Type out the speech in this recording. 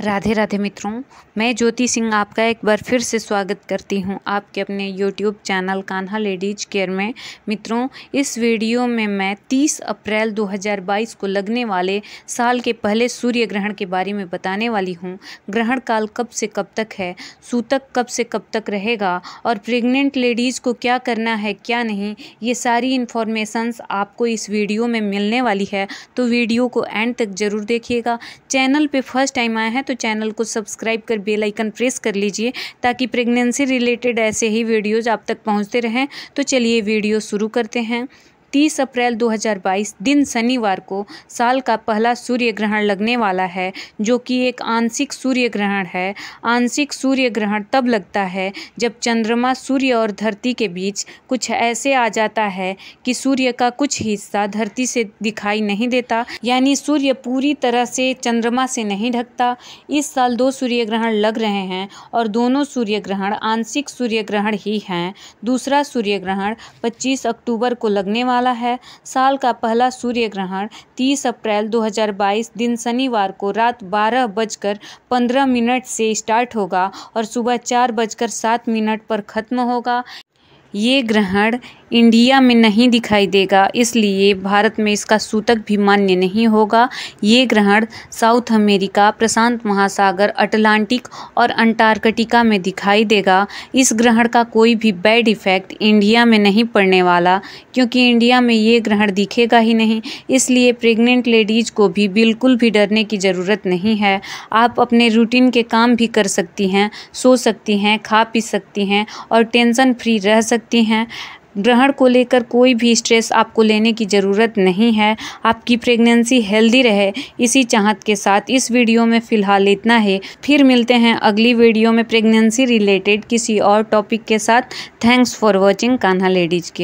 राधे राधे मित्रों मैं ज्योति सिंह आपका एक बार फिर से स्वागत करती हूं आपके अपने YouTube channel Kanha ladies care में मित्रों इस वीडियो में मैं 30 अप्रैल 2022 को लगने वाले साल के पहले सूर्य ग्रहण के बारे में बताने वाली हूं ग्रहण काल कब से कब तक है सूतक कब से कब तक रहेगा और प्रेग्नेंट लेडीज़ को क्या करना है क्या नहीं ये सारी इन्फॉर्मेशंस आपको इस वीडियो में मिलने वाली है तो वीडियो को एंड तक ज़रूर देखिएगा चैनल पर फर्स्ट टाइम आए हैं तो चैनल को सब्सक्राइब कर बेल आइकन प्रेस कर लीजिए ताकि प्रेगनेंसी रिलेटेड ऐसे ही वीडियोज़ आप तक पहुँचते रहें तो चलिए वीडियो शुरू करते हैं 30 अप्रैल 2022 दिन शनिवार को साल का पहला सूर्य ग्रहण लगने वाला है जो कि एक आंशिक सूर्य ग्रहण है आंशिक सूर्य ग्रहण तब लगता है जब चंद्रमा सूर्य और धरती के बीच कुछ ऐसे आ जाता है कि सूर्य का कुछ हिस्सा धरती से दिखाई नहीं देता यानी सूर्य पूरी तरह से चंद्रमा से नहीं ढकता इस साल दो सूर्य ग्रहण लग रहे हैं और दोनों सूर्य ग्रहण आंशिक सूर्य ग्रहण ही हैं दूसरा सूर्य ग्रहण पच्चीस अक्टूबर को लगने वाला वाला है साल का पहला सूर्य ग्रहण 30 अप्रैल 2022 दिन शनिवार को रात बारह बजकर पंद्रह मिनट से स्टार्ट होगा और सुबह चार बजकर सात मिनट पर ख़त्म होगा ये ग्रहण इंडिया में नहीं दिखाई देगा इसलिए भारत में इसका सूतक भी मान्य नहीं होगा ये ग्रहण साउथ अमेरिका प्रशांत महासागर अटलांटिक और अंटार्कटिका में दिखाई देगा इस ग्रहण का कोई भी बैड इफ़ेक्ट इंडिया में नहीं पड़ने वाला क्योंकि इंडिया में ये ग्रहण दिखेगा ही नहीं इसलिए प्रेग्नेंट लेडीज़ को भी बिल्कुल भी डरने की ज़रूरत नहीं है आप अपने रूटीन के काम भी कर सकती हैं सो सकती हैं खा पी सकती हैं और टेंशन फ्री रह सकती हैं ग्रहण को लेकर कोई भी स्ट्रेस आपको लेने की ज़रूरत नहीं है आपकी प्रेगनेंसी हेल्दी रहे इसी चाहत के साथ इस वीडियो में फ़िलहाल इतना है फिर मिलते हैं अगली वीडियो में प्रेगनेंसी रिलेटेड किसी और टॉपिक के साथ thanks for watching Kanha ladies के